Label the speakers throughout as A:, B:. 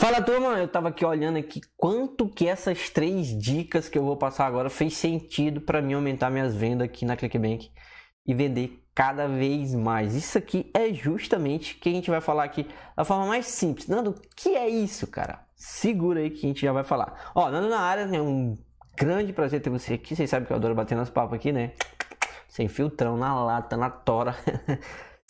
A: Fala turma, eu tava aqui olhando aqui quanto que essas três dicas que eu vou passar agora fez sentido para mim aumentar minhas vendas aqui na ClickBank e vender cada vez mais. Isso aqui é justamente que a gente vai falar aqui da forma mais simples. Nando, o que é isso, cara? Segura aí que a gente já vai falar. Ó, Nando na área, é um grande prazer ter você aqui. Vocês sabem que eu adoro bater nas papas aqui, né? Sem filtrão, na lata, na tora.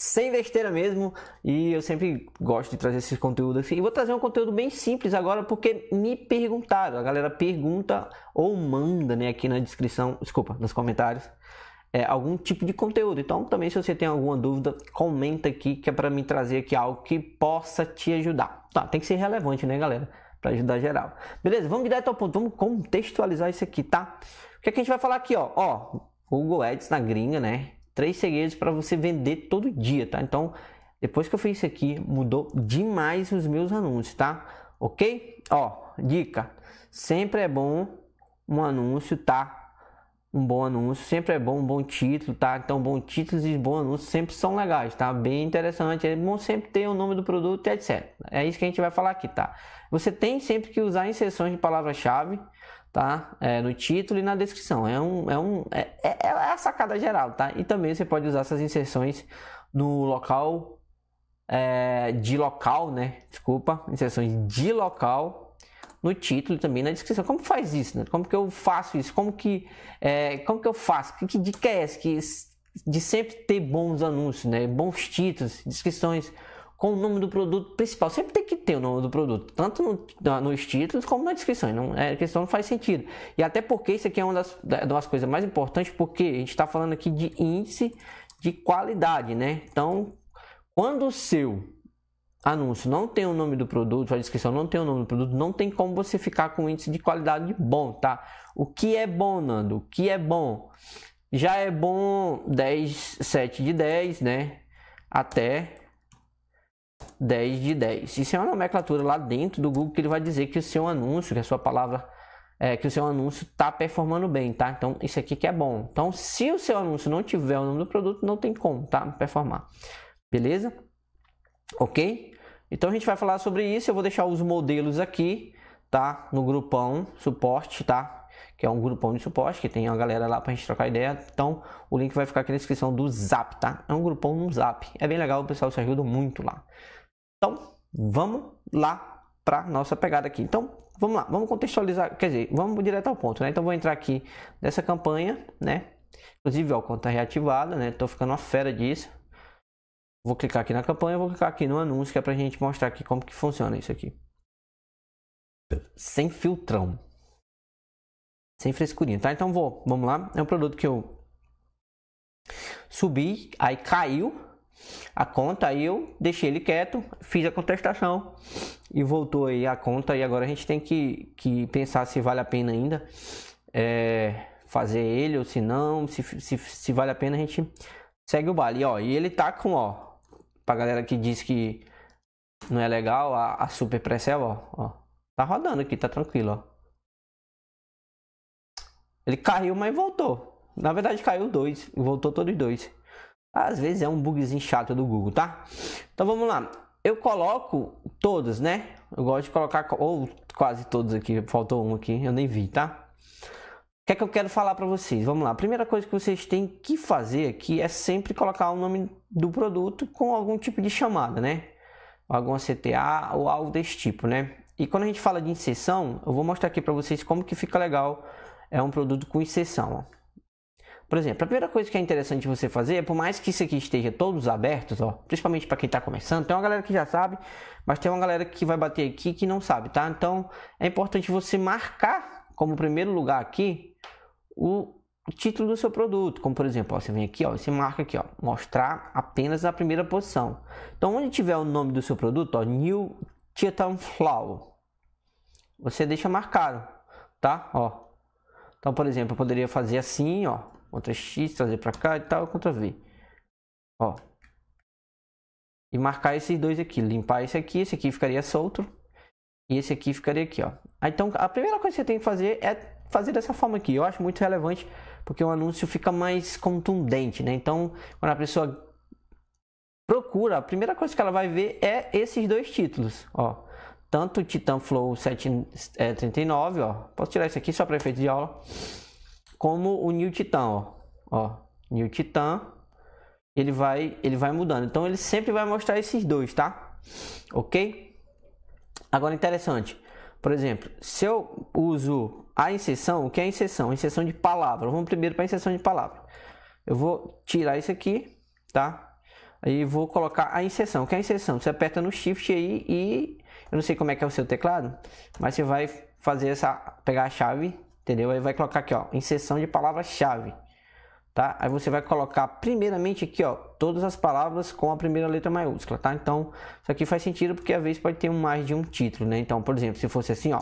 A: sem besteira mesmo. E eu sempre gosto de trazer esses conteúdos assim. E vou trazer um conteúdo bem simples agora, porque me perguntaram. A galera pergunta ou manda, né, aqui na descrição, desculpa, nos comentários, é, algum tipo de conteúdo. Então, também, se você tem alguma dúvida, comenta aqui, que é para me trazer aqui algo que possa te ajudar. Tá, tem que ser relevante, né, galera? Para ajudar geral. Beleza, vamos direto ao ponto, vamos contextualizar isso aqui, tá? O que, é que a gente vai falar aqui, ó? Ó, Google Ads na gringa, né? três segredos para você vender todo dia, tá? Então, depois que eu fiz isso aqui, mudou demais os meus anúncios, tá? Ok? Ó, dica. Sempre é bom um anúncio, tá? Um bom anúncio. Sempre é bom um bom título, tá? Então, bons títulos e bons anúncios sempre são legais, tá? Bem interessante. É bom sempre ter o nome do produto etc. É isso que a gente vai falar aqui, tá? Você tem sempre que usar inserções de palavra-chave tá? É, no título e na descrição. É, um, é, um, é, é, é a sacada geral, tá? E também você pode usar essas inserções no local é, de local, né? Desculpa, inserções de local no título e também na descrição. Como faz isso, né? Como que eu faço isso? Como que, é, como que eu faço? Que, que dica é essa? Que, de sempre ter bons anúncios, né? Bons títulos, descrições com o nome do produto principal. Sempre tem que ter o nome do produto, tanto no, nos títulos como na descrição. Não, é, a questão não faz sentido. E até porque isso aqui é uma das, das coisas mais importantes, porque a gente está falando aqui de índice de qualidade, né? Então, quando o seu anúncio não tem o nome do produto, a descrição não tem o nome do produto, não tem como você ficar com índice de qualidade bom, tá? O que é bom, Nando? O que é bom? Já é bom 10, 7 de 10, né? Até 10 de 10. Isso é uma nomenclatura lá dentro do Google que ele vai dizer que o seu anúncio, que a sua palavra, é, que o seu anúncio está performando bem, tá? Então, isso aqui que é bom. Então, se o seu anúncio não tiver o nome do produto, não tem como, tá? Performar. Beleza? Ok? Então, a gente vai falar sobre isso. Eu vou deixar os modelos aqui, tá? No grupão suporte, tá? que é um grupão de suporte, que tem uma galera lá pra gente trocar ideia. Então, o link vai ficar aqui na descrição do Zap, tá? É um grupão no Zap. É bem legal, o pessoal se ajuda muito lá. Então, vamos lá para nossa pegada aqui. Então, vamos lá, vamos contextualizar, quer dizer, vamos direto ao ponto, né? Então, vou entrar aqui nessa campanha, né? Inclusive, ó, o conta tá reativada, né? Tô ficando uma fera disso. Vou clicar aqui na campanha, vou clicar aqui no anúncio, que é pra gente mostrar aqui como que funciona isso aqui. Sem filtrão. Sem frescurinha, tá? Então vou, vamos lá. É um produto que eu subi, aí caiu, a conta, aí eu deixei ele quieto, fiz a contestação e voltou aí a conta. E agora a gente tem que, que pensar se vale a pena ainda é, fazer ele ou se não, se, se, se, vale a pena a gente segue o baile. E, ó, e ele tá com, ó, pra galera que diz que não é legal, a, a Super pressão ó, ó, tá rodando aqui, tá tranquilo, ó. Ele caiu, mas voltou. Na verdade, caiu dois, voltou todos dois. Às vezes é um bugzinho chato do Google, tá? Então vamos lá. Eu coloco todos, né? Eu gosto de colocar ou quase todos aqui, faltou um aqui, eu nem vi, tá? O que é que eu quero falar para vocês? Vamos lá. A primeira coisa que vocês têm que fazer aqui é sempre colocar o nome do produto com algum tipo de chamada, né? Alguma CTA ou algo desse tipo, né? E quando a gente fala de inserção, eu vou mostrar aqui para vocês como que fica legal é um produto com inserção, ó. Por exemplo, a primeira coisa que é interessante você fazer, por mais que isso aqui esteja todos abertos, ó, principalmente para quem está começando, tem uma galera que já sabe, mas tem uma galera que vai bater aqui que não sabe, tá? Então é importante você marcar como primeiro lugar aqui o título do seu produto, como por exemplo, ó, você vem aqui, ó, você marca aqui, ó, mostrar apenas a primeira posição. Então onde tiver o nome do seu produto, ó, New Titan Flow, você deixa marcado, tá? Ó. Então, por exemplo, eu poderia fazer assim, ó contra X, trazer para cá e tal, contra V. Ó. E marcar esses dois aqui, limpar esse aqui, esse aqui ficaria solto. E esse aqui ficaria aqui, ó. Ah, então, a primeira coisa que você tem que fazer é fazer dessa forma aqui. Eu acho muito relevante porque o anúncio fica mais contundente, né? Então, quando a pessoa procura, a primeira coisa que ela vai ver é esses dois títulos, ó. Tanto Titan Flow 739, é, ó. Posso tirar isso aqui só para efeito de aula como o New Titan, ó. ó New Titan, ele vai, ele vai mudando. Então ele sempre vai mostrar esses dois, tá? Ok? Agora interessante. Por exemplo, se eu uso a inserção, o que é a inserção? A inserção de palavra. Vamos primeiro para a inserção de palavra. Eu vou tirar isso aqui, tá? Aí vou colocar a inserção. O que é a inserção? Você aperta no shift aí e eu não sei como é que é o seu teclado, mas você vai fazer essa pegar a chave entendeu? Aí vai colocar aqui, ó, inserção de palavra-chave, tá? Aí você vai colocar primeiramente aqui, ó, todas as palavras com a primeira letra maiúscula, tá? Então, isso aqui faz sentido porque às vezes pode ter mais de um título, né? Então, por exemplo, se fosse assim, ó,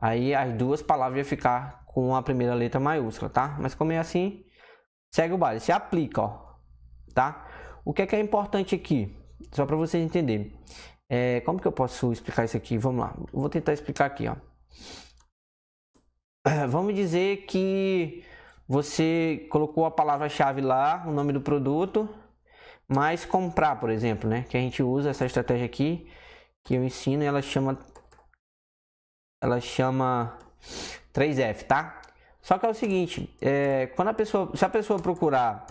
A: aí as duas palavras iam ficar com a primeira letra maiúscula, tá? Mas como é assim, segue o baile, se aplica, ó, tá? O que é que é importante aqui? Só para vocês entenderem. É, como que eu posso explicar isso aqui? Vamos lá, vou tentar explicar aqui, ó. vamos dizer que você colocou a palavra-chave lá, o nome do produto, mais comprar, por exemplo, né? Que a gente usa essa estratégia aqui que eu ensino, ela chama ela chama 3F, tá? Só que é o seguinte, é, quando a pessoa, se a pessoa procurar,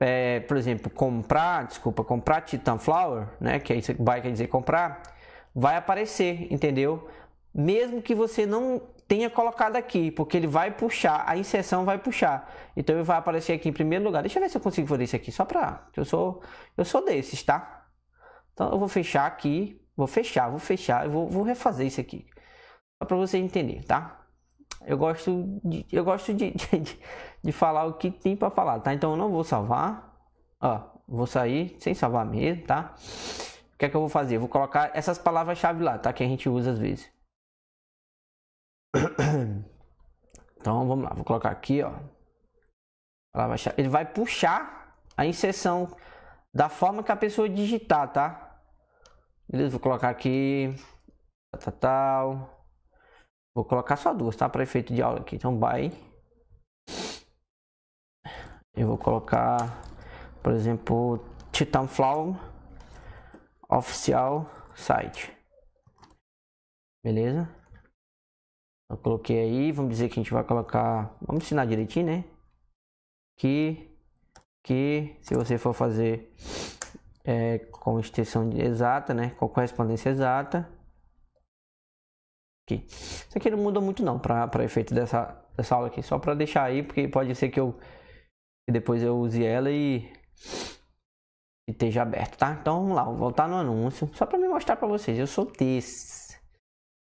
A: é, por exemplo, comprar, desculpa, comprar Titan Flower, né? Que aí vai quer dizer comprar, vai aparecer, entendeu? Mesmo que você não tenha colocado aqui, porque ele vai puxar, a inserção vai puxar. Então ele vai aparecer aqui em primeiro lugar. Deixa eu ver se eu consigo fazer isso aqui, só para eu sou eu sou desses, tá? Então eu vou fechar aqui, vou fechar, vou fechar, eu vou, vou refazer isso aqui, só para você entender, tá? Eu gosto de, eu gosto de, de, de falar o que tem para falar, tá? Então eu não vou salvar, ó, vou sair sem salvar mesmo, tá? O que é que eu vou fazer? Eu vou colocar essas palavras-chave lá, tá? Que a gente usa às vezes. Então vamos lá, vou colocar aqui, ó. Ele vai puxar a inserção da forma que a pessoa digitar, tá? Beleza, vou colocar aqui. Tal, tal, Vou colocar só duas, tá? Para efeito de aula aqui. Então vai. Eu vou colocar, por exemplo, Titanflow oficial site. Beleza? Eu coloquei aí, vamos dizer que a gente vai colocar, vamos ensinar direitinho, né? Que, que se você for fazer é, com extensão exata, né? Com correspondência exata. Aqui. Isso aqui não muda muito não, para efeito dessa, dessa aula aqui. Só para deixar aí, porque pode ser que eu que depois eu use ela e, e esteja aberto, tá? Então vamos lá, vou voltar no anúncio. Só para me mostrar para vocês, eu sou texto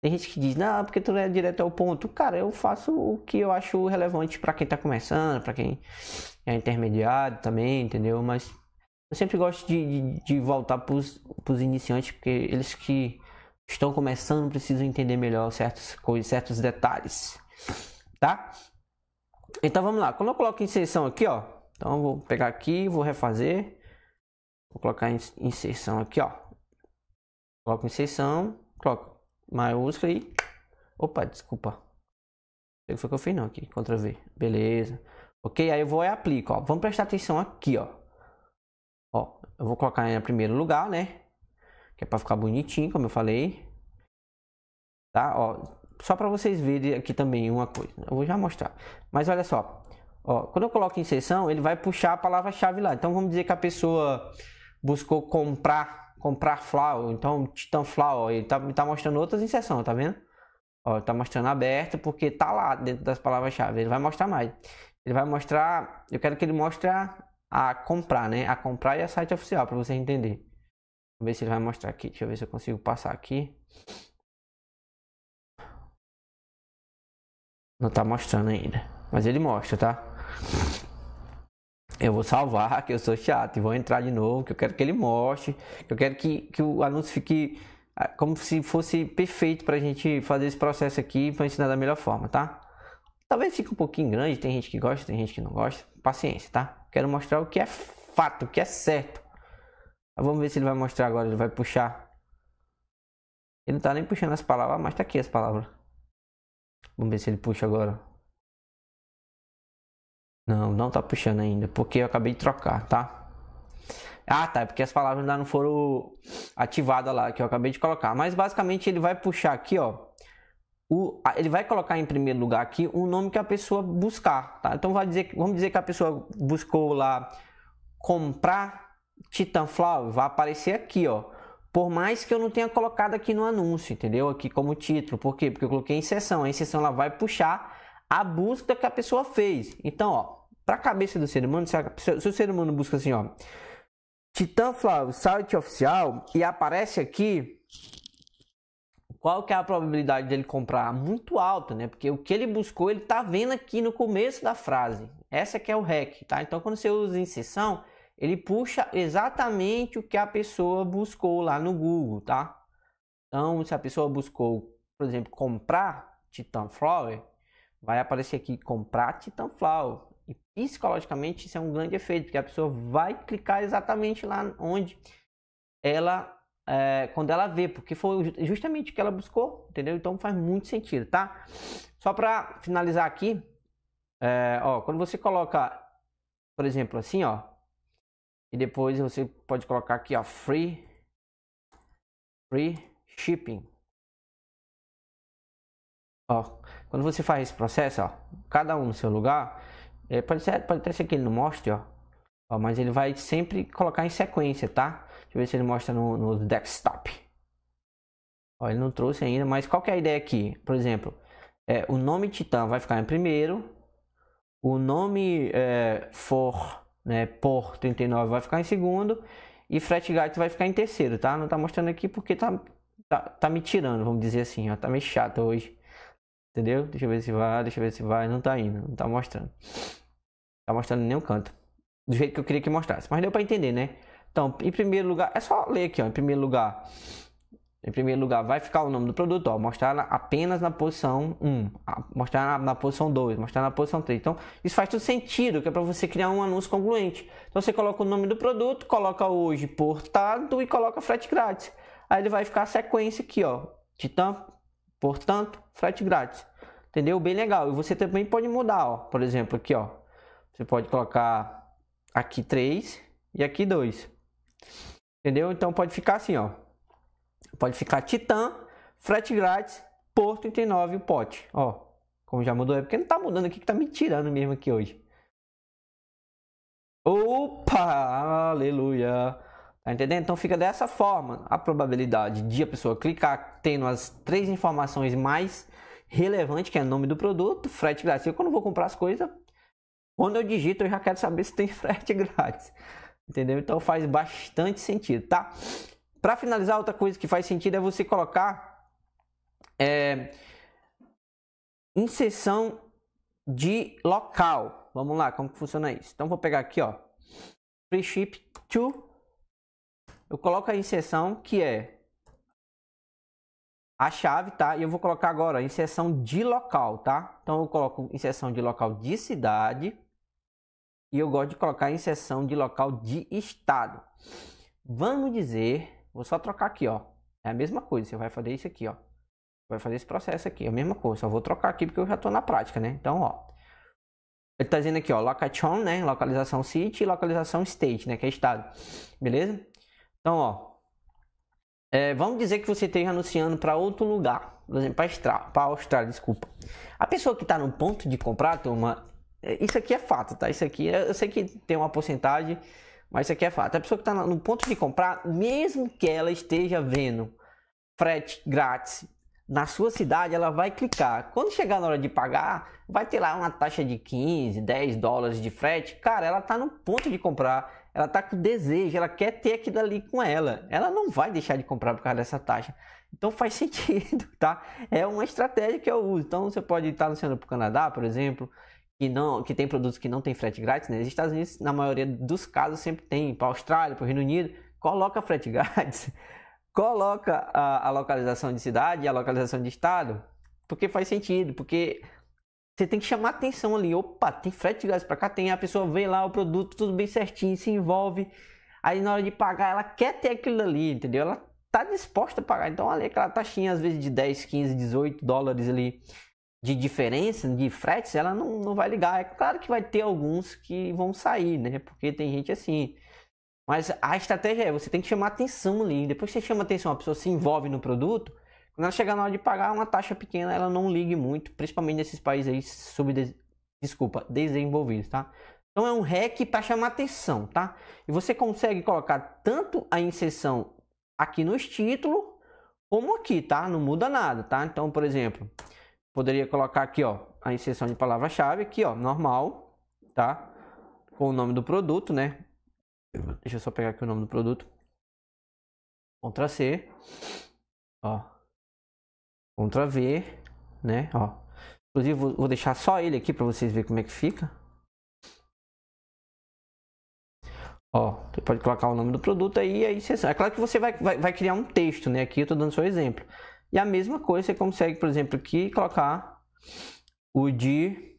A: tem gente que diz, não, porque tu não é direto ao ponto. Cara, eu faço o que eu acho relevante para quem tá começando, para quem é intermediário também, entendeu? Mas eu sempre gosto de, de, de voltar pros, pros iniciantes, porque eles que estão começando precisam entender melhor certas coisas, certos detalhes, tá? Então vamos lá, quando eu coloco inserção aqui, ó, então eu vou pegar aqui, vou refazer, vou colocar inserção aqui, ó, coloco inserção, coloco maiúscula e. Opa, desculpa. O que foi que eu fiz não aqui? Ctrl V. Beleza. Ok, aí eu vou e aplico, ó. Vamos prestar atenção aqui, ó. Ó, eu vou colocar em primeiro lugar, né? Que é pra ficar bonitinho, como eu falei. Tá, ó. Só pra vocês verem aqui também uma coisa. Né? Eu vou já mostrar. Mas olha só. Ó, quando eu coloco inserção, ele vai puxar a palavra-chave lá. Então vamos dizer que a pessoa buscou comprar comprar Flow, então Titan Flow, ele tá, tá mostrando outras inserções, tá vendo? Ó, tá mostrando aberto porque tá lá dentro das palavras-chave, ele vai mostrar mais. Ele vai mostrar, eu quero que ele mostre a, comprar, né? A comprar e a site oficial, para você entender. Vamos ver se ele vai mostrar aqui, deixa eu ver se eu consigo passar aqui. Não tá mostrando ainda, mas ele mostra, tá? eu vou salvar, que eu sou chato, e vou entrar de novo, que eu quero que ele mostre, que eu quero que, que o anúncio fique ah, como se fosse perfeito para a gente fazer esse processo aqui para ensinar da melhor forma, tá? Talvez fique um pouquinho grande, tem gente que gosta, tem gente que não gosta. Paciência, tá? Quero mostrar o que é fato, o que é certo. vamos ver se ele vai mostrar agora, ele vai puxar. Ele não tá nem puxando as palavras, mas tá aqui as palavras. Vamos ver se ele puxa agora. Não, não tá puxando ainda, porque eu acabei de trocar, tá? Ah, tá, é porque as palavras ainda não foram ativadas lá, que eu acabei de colocar. Mas basicamente ele vai puxar aqui, ó. O, ele vai colocar em primeiro lugar aqui o nome que a pessoa buscar, tá? Então vai dizer, vamos dizer que a pessoa buscou lá comprar Titanflower, vai aparecer aqui, ó. Por mais que eu não tenha colocado aqui no anúncio, entendeu? Aqui como título. Por quê? Porque eu coloquei em sessão. A sessão ela vai puxar a busca que a pessoa fez. Então, ó, para a cabeça do ser humano, se, a, se o ser humano busca assim, ó, Titã Flávio, site oficial, e aparece aqui, qual que é a probabilidade dele comprar? Muito alta, né? Porque o que ele buscou, ele tá vendo aqui no começo da frase. Essa que é o REC, tá? Então, quando você usa inserção, ele puxa exatamente o que a pessoa buscou lá no Google, tá? Então, se a pessoa buscou, por exemplo, comprar Titan Flower, vai aparecer aqui comprar Titan Flower. E psicologicamente isso é um grande efeito, porque a pessoa vai clicar exatamente lá onde ela é, quando ela vê, porque foi justamente o que ela buscou, entendeu? Então faz muito sentido, tá? Só para finalizar aqui, é, ó, quando você coloca, por exemplo, assim, ó, e depois você pode colocar aqui, ó, free, free shipping. Ó, quando você faz esse processo, ó, cada um no seu lugar, é, pode, ser, pode até ser que ele não mostre, ó. ó. Mas ele vai sempre colocar em sequência, tá? Deixa eu ver se ele mostra no, no desktop. Ó, ele não trouxe ainda, mas qual que é a ideia aqui? Por exemplo, é, o nome Titã vai ficar em primeiro. O nome é, for, né, por 39 vai ficar em segundo. E frete grátis vai ficar em terceiro, tá? Não tá mostrando aqui porque tá, tá, tá me tirando, vamos dizer assim, ó. Tá meio chato hoje. Entendeu? Deixa eu ver se vai, deixa eu ver se vai. Não tá indo, não tá mostrando tá mostrando em nenhum canto. Do jeito que eu queria que mostrasse. Mas deu para entender, né? Então, em primeiro lugar, é só ler aqui, ó. Em primeiro lugar, em primeiro lugar, vai ficar o nome do produto, ó, mostrar apenas na posição 1, mostrar na, na, posição 2, mostrar na posição 3. Então, isso faz todo sentido, que é para você criar um anúncio congruente. Então, você coloca o nome do produto, coloca hoje portado e coloca frete grátis. Aí ele vai ficar a sequência aqui, ó, Titã, portanto, frete grátis. Entendeu? Bem legal. E você também pode mudar, ó, por exemplo, aqui, ó, você pode colocar aqui 3 e aqui 2. Entendeu? Então pode ficar assim, ó. Pode ficar Titan, frete grátis, Porto 39 o pote. Ó, como já mudou, é porque não tá mudando aqui que tá me tirando mesmo aqui hoje. Opa! Aleluia! Tá entendendo? Então fica dessa forma a probabilidade de a pessoa clicar tendo as três informações mais relevantes, que é o nome do produto, frete grátis. Eu quando vou comprar as coisas, quando eu digito, eu já quero saber se tem frete grátis. Entendeu? Então faz bastante sentido, tá? Para finalizar, outra coisa que faz sentido é você colocar é, inserção de local. Vamos lá, como que funciona isso? Então vou pegar aqui, ó, free ship to. Eu coloco a inserção que é a chave, tá? E eu vou colocar agora a inserção de local, tá? Então eu coloco inserção de local de cidade e eu gosto de colocar em seção de local de estado. Vamos dizer, vou só trocar aqui, ó. É a mesma coisa, você vai fazer isso aqui, ó. Vai fazer esse processo aqui, é a mesma coisa. Só vou trocar aqui porque eu já estou na prática, né? Então, ó. Ele tá dizendo aqui, ó, location, né? Localização city e localização state, né? Que é estado. Beleza? Então, ó. É, vamos dizer que você esteja anunciando para outro lugar. Por exemplo, para a Austrália, desculpa. A pessoa que está no ponto de comprar, turma, é, isso aqui é fato, tá? Isso aqui, é, eu sei que tem uma porcentagem, mas isso aqui é fato. A pessoa que está no ponto de comprar, mesmo que ela esteja vendo frete grátis na sua cidade, ela vai clicar. Quando chegar na hora de pagar, vai ter lá uma taxa de 15, 10 dólares de frete. Cara, ela está no ponto de comprar, ela está com desejo, ela quer ter aquilo ali com ela. Ela não vai deixar de comprar por causa dessa taxa. Então faz sentido, tá? É uma estratégia que eu uso. Então você pode estar anunciando para o Canadá, por exemplo que não que tem produtos que não tem frete grátis, né? Os Estados Unidos, na maioria dos casos, sempre tem para Austrália, para o Reino Unido, coloca frete grátis, coloca a, a, localização de cidade e a localização de estado, porque faz sentido, porque você tem que chamar atenção ali, opa, tem frete grátis para cá, tem a pessoa vê lá o produto tudo bem certinho, se envolve, aí na hora de pagar ela quer ter aquilo ali, entendeu? Ela tá disposta a pagar, então ali aquela taxinha às vezes de 10, 15, 18 dólares ali de diferença, de fretes, ela não, não vai ligar. É claro que vai ter alguns que vão sair, né? Porque tem gente assim. Mas a estratégia é, você tem que chamar atenção ali. Depois que você chama atenção, a pessoa se envolve no produto, quando ela chegar na hora de pagar uma taxa pequena, ela não ligue muito, principalmente nesses países aí sub desculpa, desenvolvidos, tá? Então é um hack para chamar atenção, tá? E você consegue colocar tanto a inserção aqui nos títulos como aqui, tá? Não muda nada, tá? Então, por exemplo, Poderia colocar aqui, ó, a inserção de palavra-chave aqui, ó, normal, tá? Com o nome do produto, né? Deixa eu só pegar aqui o nome do produto. contra C, ó. contra V, né, ó. Inclusive, vou deixar só ele aqui para vocês verem como é que fica. Ó, você pode colocar o nome do produto aí e a inserção. É claro que você vai, vai, vai criar um texto, né? Aqui eu tô dando só exemplo. E a mesma coisa você consegue, por exemplo, aqui colocar o de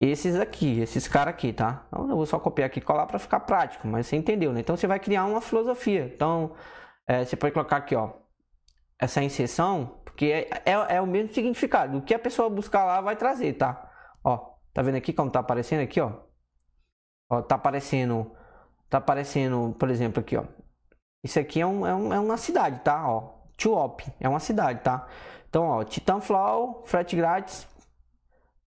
A: esses aqui, esses caras aqui, tá? Então, eu vou só copiar aqui e colar para ficar prático, mas você entendeu, né? Então você vai criar uma filosofia. Então é, você pode colocar aqui, ó, essa inserção, porque é, é, é, o mesmo significado. O que a pessoa buscar lá vai trazer, tá? Ó, tá vendo aqui como tá aparecendo aqui, ó? Ó, tá aparecendo, tá aparecendo, por exemplo, aqui, ó. Isso aqui é, um, é, um, é uma cidade, tá? Ó, Tuop, é uma cidade, tá? Então, ó, Titanflow, frete grátis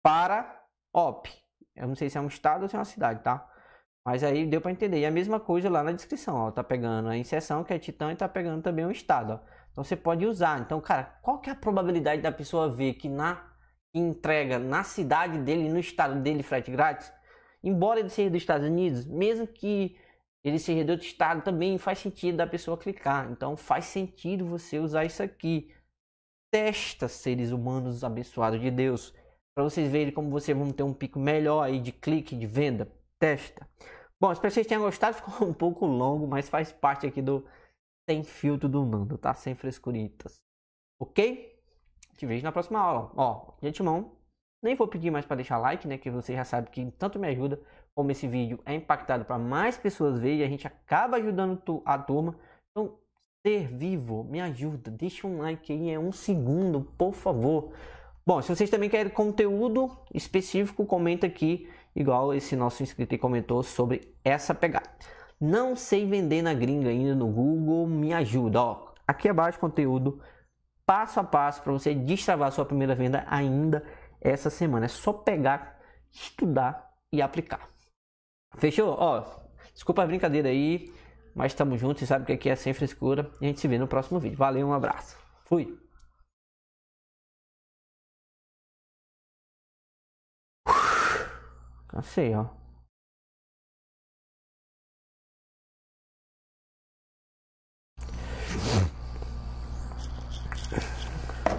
A: para Op. Eu não sei se é um estado ou se é uma cidade, tá? Mas aí deu para entender. E a mesma coisa lá na descrição, ó, tá pegando a inserção que é Titã e tá pegando também o estado, ó. Então você pode usar. Então, cara, qual que é a probabilidade da pessoa ver que na entrega na cidade dele, no estado dele, frete grátis, embora ele seja dos Estados Unidos, mesmo que ele servidor de estado também faz sentido da pessoa clicar. Então faz sentido você usar isso aqui. Testa seres humanos abençoados de Deus. Para vocês verem como vocês vão ter um pico melhor aí de clique, de venda. Testa. Bom, espero que vocês tenham gostado. Ficou um pouco longo, mas faz parte aqui do sem filtro do Nando, tá? Sem frescuritas. Ok? Te vejo na próxima aula. Ó, de antemão, nem vou pedir mais para deixar like, né? Que você já sabe que tanto me ajuda como esse vídeo é impactado para mais pessoas verem, a gente acaba ajudando a turma. Então, ser vivo, me ajuda, deixa um like aí, é um segundo, por favor. Bom, se vocês também querem conteúdo específico, comenta aqui, igual esse nosso inscrito comentou sobre essa pegada. Não sei vender na gringa ainda no Google, me ajuda. Ó, aqui abaixo conteúdo passo a passo para você destravar sua primeira venda ainda essa semana. É só pegar, estudar e aplicar. Fechou? Ó, desculpa a brincadeira aí, mas tamo junto, você sabe que aqui é, é sem frescura. E a gente se vê no próximo vídeo. Valeu, um abraço. Fui. Cansei, ó.